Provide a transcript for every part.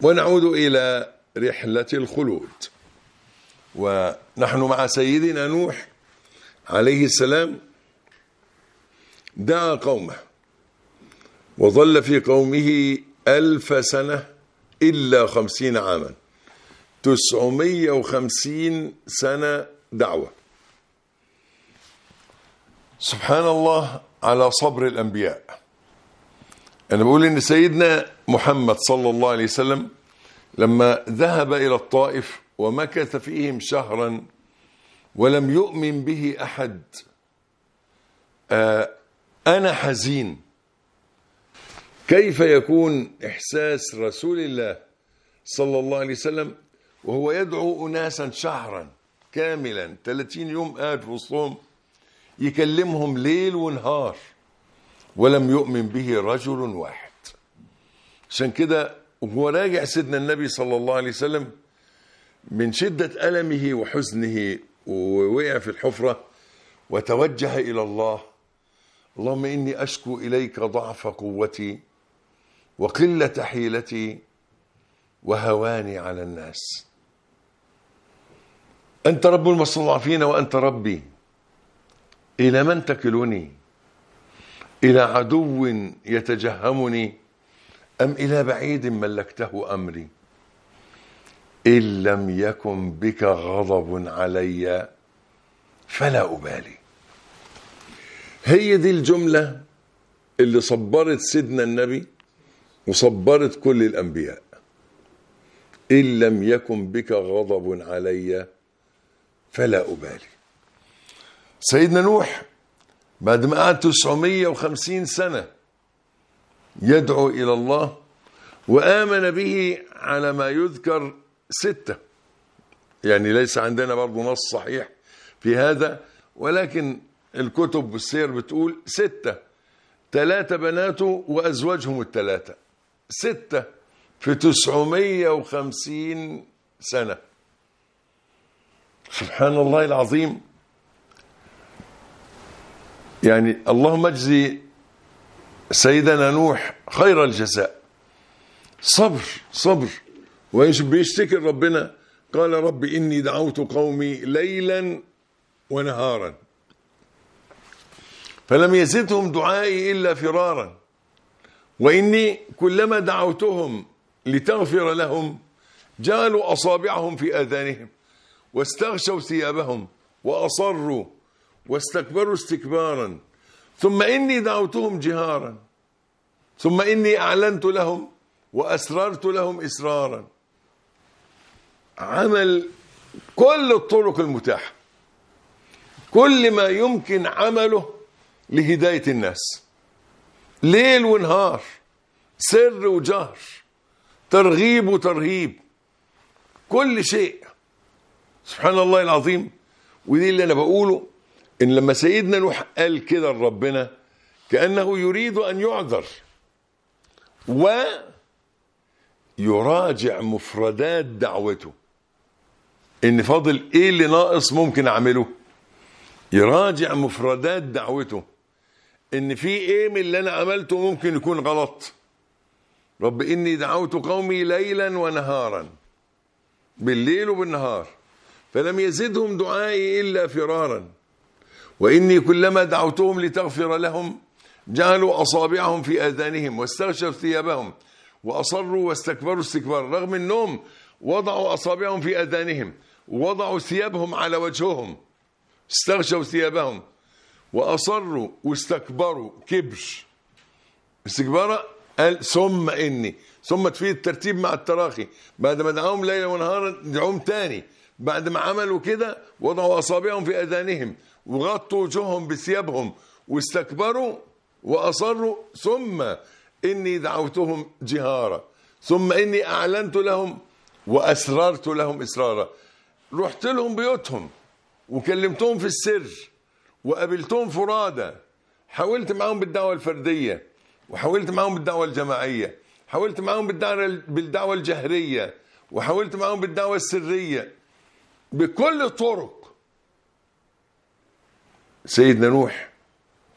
ونعود إلى رحلة الخلود ونحن مع سيدنا نوح عليه السلام دعا قومه وظل في قومه ألف سنة إلا خمسين عاما تسعمية وخمسين سنة دعوة سبحان الله على صبر الأنبياء انا بقول ان سيدنا محمد صلى الله عليه وسلم لما ذهب الى الطائف ومكث فيهم شهرا ولم يؤمن به احد آه، انا حزين كيف يكون احساس رسول الله صلى الله عليه وسلم وهو يدعو اناسا شهرا كاملا 30 يوم قاعد في وسطهم يكلمهم ليل ونهار ولم يؤمن به رجل واحد عشان كده وهو راجع سيدنا النبي صلى الله عليه وسلم من شدة ألمه وحزنه ووقع في الحفرة وتوجه إلى الله اللهم إني أشكو إليك ضعف قوتي وقلة حيلتي وهواني على الناس أنت رب المستضعفين وأنت ربي إلى من تكلوني؟ إلى عدو يتجهمني أم إلى بعيد ملكته أمري إن لم يكن بك غضب علي فلا أبالي هي دي الجملة اللي صبرت سيدنا النبي وصبرت كل الأنبياء إن لم يكن بك غضب علي فلا أبالي سيدنا نوح بعد ما قعد 950 سنة يدعو إلى الله وآمن به على ما يذكر ستة يعني ليس عندنا برضو نص صحيح في هذا ولكن الكتب والسير بتقول ستة ثلاثة بناته وأزواجهم الثلاثة ستة في 950 سنة سبحان الله العظيم يعني اللهم اجزي سيدنا نوح خير الجزاء صبر صبر ويشتكي ربنا قال رب إني دعوت قومي ليلا ونهارا فلم يزدهم دعائي إلا فرارا وإني كلما دعوتهم لتغفر لهم جالوا أصابعهم في آذانهم واستغشوا ثيابهم وأصروا واستكبروا استكبارا ثم إني دعوتهم جهارا ثم إني أعلنت لهم وأسررت لهم إسرارا عمل كل الطرق المتاحة كل ما يمكن عمله لهداية الناس ليل ونهار سر وجهر ترغيب وترهيب كل شيء سبحان الله العظيم ودي اللي أنا بقوله ان لما سيدنا نوح قال كده لربنا كانه يريد ان يعذر ويراجع مفردات دعوته ان فاضل ايه اللي ناقص ممكن اعمله يراجع مفردات دعوته ان في ايه من اللي انا عملته ممكن يكون غلط رب اني دعوت قومي ليلا ونهارا بالليل وبالنهار فلم يزدهم دعائي الا فرارا وإني كلما دعوتهم لتغفر لهم جعلوا أصابعهم في آذانهم واستغشوا ثيابهم وأصروا واستكبروا استكبارا رغم النوم وضعوا أصابعهم في آذانهم وضعوا ثيابهم على وجههم استغشوا ثيابهم وأصروا واستكبروا كبر استكبارا قال ثم إني ثم تفيد الترتيب مع التراخي بعد ما دعاهم ليلا ونهارا دعوهم تاني بعد ما عملوا كده وضعوا أصابعهم في أذانهم وغطوا وجوههم بثيابهم واستكبروا واصروا ثم اني دعوتهم جهارا ثم اني اعلنت لهم واسررت لهم اسرارا رحت لهم بيوتهم وكلمتهم في السر وقابلتهم فرادى حاولت معاهم بالدعوه الفرديه وحاولت معاهم بالدعوه الجماعيه حاولت معاهم بالدعوه بالدعوه الجهريه وحاولت معاهم بالدعوه السريه بكل الطرق سيدنا نوح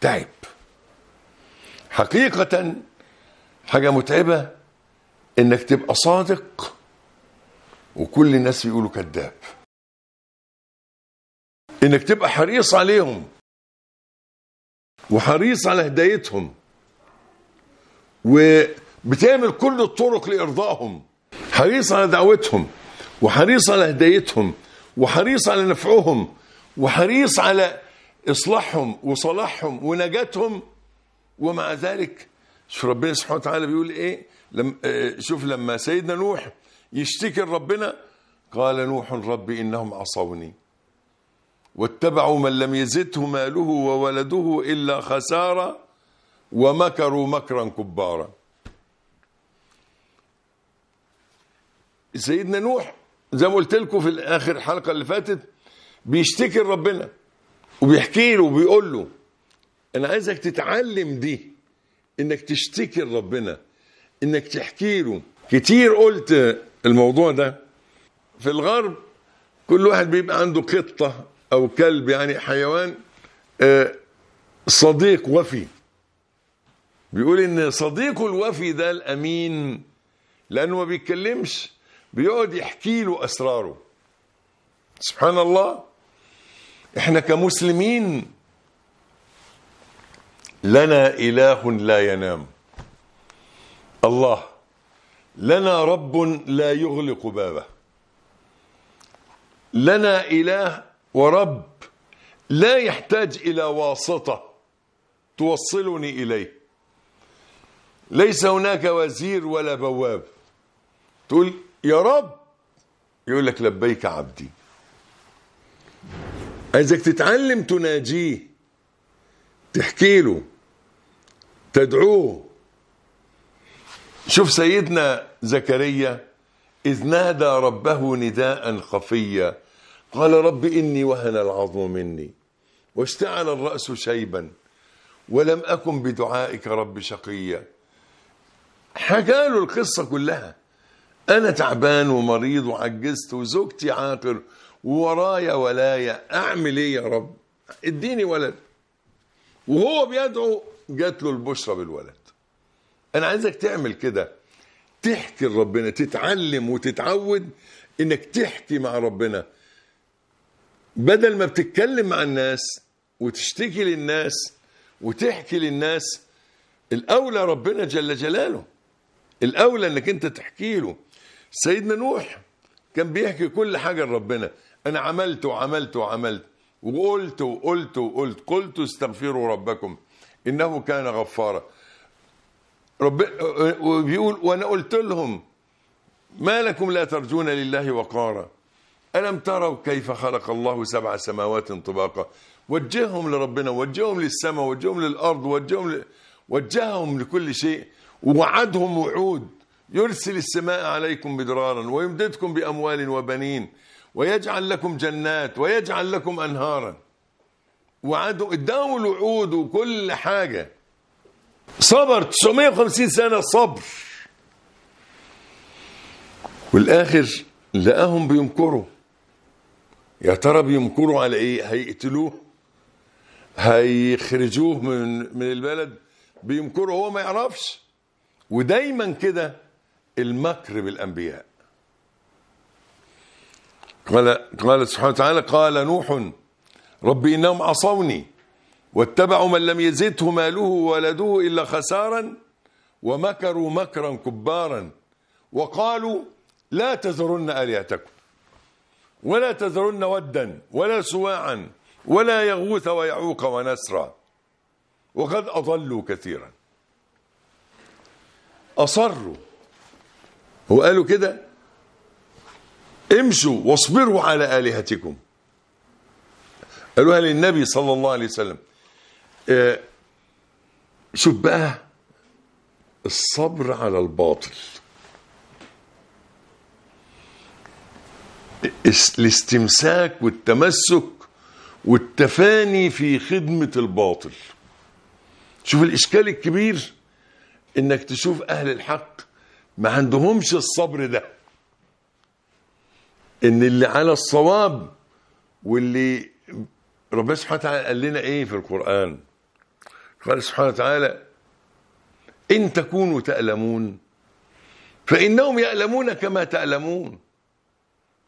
تعب حقيقة حاجة متعبة انك تبقى صادق وكل الناس يقولوا كذاب انك تبقى حريص عليهم وحريص على هدايتهم وبتعمل كل الطرق لارضائهم حريص على دعوتهم وحريص على هدايتهم وحريص على نفعهم وحريص على اصلاحهم وصلاحهم ونجاتهم ومع ذلك شوف ربنا سبحانه وتعالى بيقول ايه لم آه، شوف لما سيدنا نوح يشتكي لربنا قال نوح ربي انهم عصوني واتبعوا من لم يزده ماله وولده الا خساره ومكروا مكرا كبارا سيدنا نوح زي ما قلت لكم في اخر حلقه اللي فاتت بيشتكي لربنا وبيحكي له وبيقول له انا عايزك تتعلم دي انك تشتكي لربنا انك تحكي له كتير قلت الموضوع ده في الغرب كل واحد بيبقى عنده قطه او كلب يعني حيوان آه، صديق وفي بيقول ان صديقه الوفي ده الامين لانه ما بيتكلمش بيقعد يحكي له اسراره سبحان الله احنا كمسلمين لنا إله لا ينام الله لنا رب لا يغلق بابه لنا إله ورب لا يحتاج إلى واسطة توصلني إليه ليس هناك وزير ولا بواب تقول يا رب يقول لك لبيك عبدي عايزك تتعلم تناجيه تحكي له تدعوه شوف سيدنا زكريا إذ نادى ربه نداء خفيا قال رب إني وهن العظم مني واشتعل الرأس شيبا ولم أكن بدعائك رب شقيا حكى له القصة كلها أنا تعبان ومريض وعجزت وزوجتي عاقر ورايا ولايا أعمل إيه يا رب اديني ولد وهو بيدعو جات له البشرى بالولد أنا عايزك تعمل كده تحكي لربنا تتعلم وتتعود إنك تحكي مع ربنا بدل ما بتتكلم مع الناس وتشتكي للناس وتحكي للناس الأولى ربنا جل جلاله الأولى إنك أنت تحكي له سيدنا نوح كان بيحكي كل حاجة لربنا أنا عملت وعملت وعملت وقلت وقلت وقلت قلت استغفروا ربكم إنه كان غفارا رب وبيقول وأنا قلت لهم ما لكم لا ترجون لله وقارا ألم تروا كيف خلق الله سبع سماوات طباقا وجههم لربنا وجههم للسماء وجههم للأرض وجههم ل... وجههم لكل شيء ووعدهم وعود يرسل السماء عليكم مدرارا ويمددكم بأموال وبنين ويجعل لكم جنات ويجعل لكم أنهارا وعدوا اداهم الوعود وكل حاجة صبر 950 سنة صبر والآخر لقاهم بيمكروا يا ترى بيمكروا على ايه هيقتلوه هيخرجوه من من البلد بيمكروا هو ما يعرفش ودايما كده المكر بالانبياء قال قال سبحانه وتعالى قال نوح رب إنهم عصوني واتبعوا من لم يزده ماله وولده إلا خسارا ومكروا مكرا كبارا وقالوا لا تذرن آلهتكم ولا تذرن ودا ولا سواعا ولا يغوث ويعوق ونسرا وقد أضلوا كثيرا أصروا وقالوا كده امشوا واصبروا على آلهتكم قالوها للنبي صلى الله عليه وسلم آه، شوف بقى الصبر على الباطل الاستمساك والتمسك والتفاني في خدمة الباطل شوف الإشكال الكبير إنك تشوف أهل الحق ما عندهمش الصبر ده ان اللي على الصواب واللي ربنا سبحانه وتعالى قال لنا ايه في القران قال سبحانه وتعالى ان تكونوا تألمون فانهم يألمون كما تألمون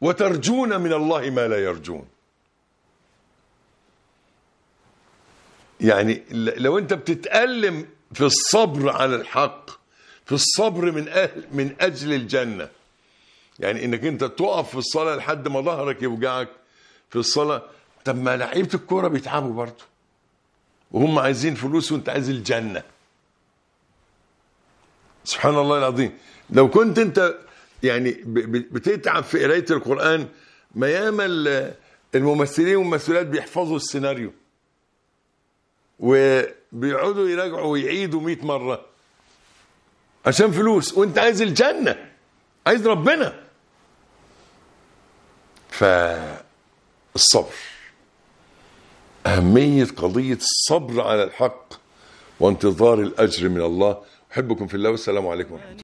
وترجون من الله ما لا يرجون يعني لو انت بتتألم في الصبر على الحق في الصبر من أهل من اجل الجنه يعني انك انت تقف في الصلاه لحد ما ظهرك يوجعك في الصلاه طب ما لعيبه الكوره بيتعبوا برضه وهم عايزين فلوس وانت عايز الجنه سبحان الله العظيم لو كنت انت يعني بتتعب في قرايه القران ما ياما الممثلين والممثلات بيحفظوا السيناريو وبيقعدوا يراجعوا ويعيدوا 100 مره عشان فلوس وانت عايز الجنه عايز ربنا فالصبر أهمية قضية الصبر على الحق وانتظار الأجر من الله أحبكم في الله والسلام عليكم ورحمة الله